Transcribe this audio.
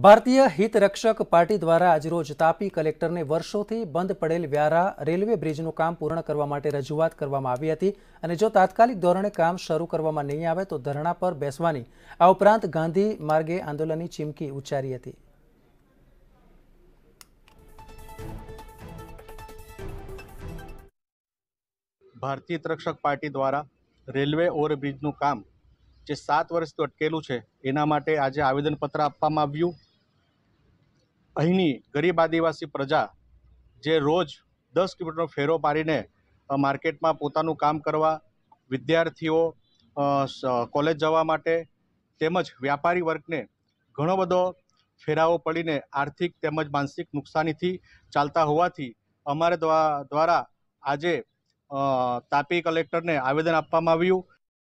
ભારતીય હિતરક્ષક પાર્ટી દ્વારા આજરોજ તાપી કલેક્ટરને વર્ષોથી બંધ પડેલ વ્યારા રેલવે બ્રિજનું કામ પૂર્ણ કરવા માટે રજૂઆત કરવામાં આવી હતી અને જો તાત્કાલિક ધોરણે કામ શરૂ કરવામાં નહીં આવે તો ધરણા પર બેસવાની આ ઉપરાંત ગાંધી માર્ગે આંદોલનની ચીમકી ઉચ્ચારી હતી ભારતીય હિતરક્ષક પાર્ટી દ્વારા રેલવે ઓવરબ્રિજનું કામ જે સાત વર્ષથી અટકેલું છે એના માટે આજે આવેદનપત્ર આપવામાં આવ્યું અહીંની ગરીબ આદિવાસી પ્રજા જે રોજ દસ કિલોમીટરનો ફેરો પાડીને માર્કેટમાં પોતાનું કામ કરવા વિદ્યાર્થીઓ કોલેજ જવા માટે તેમજ વ્યાપારી વર્ગને ઘણો બધો ફેરાવો પડીને આર્થિક તેમજ માનસિક નુકસાનીથી ચાલતા હોવાથી અમારે દ્વારા આજે તાપી કલેક્ટરને આવેદન આપવામાં આવ્યું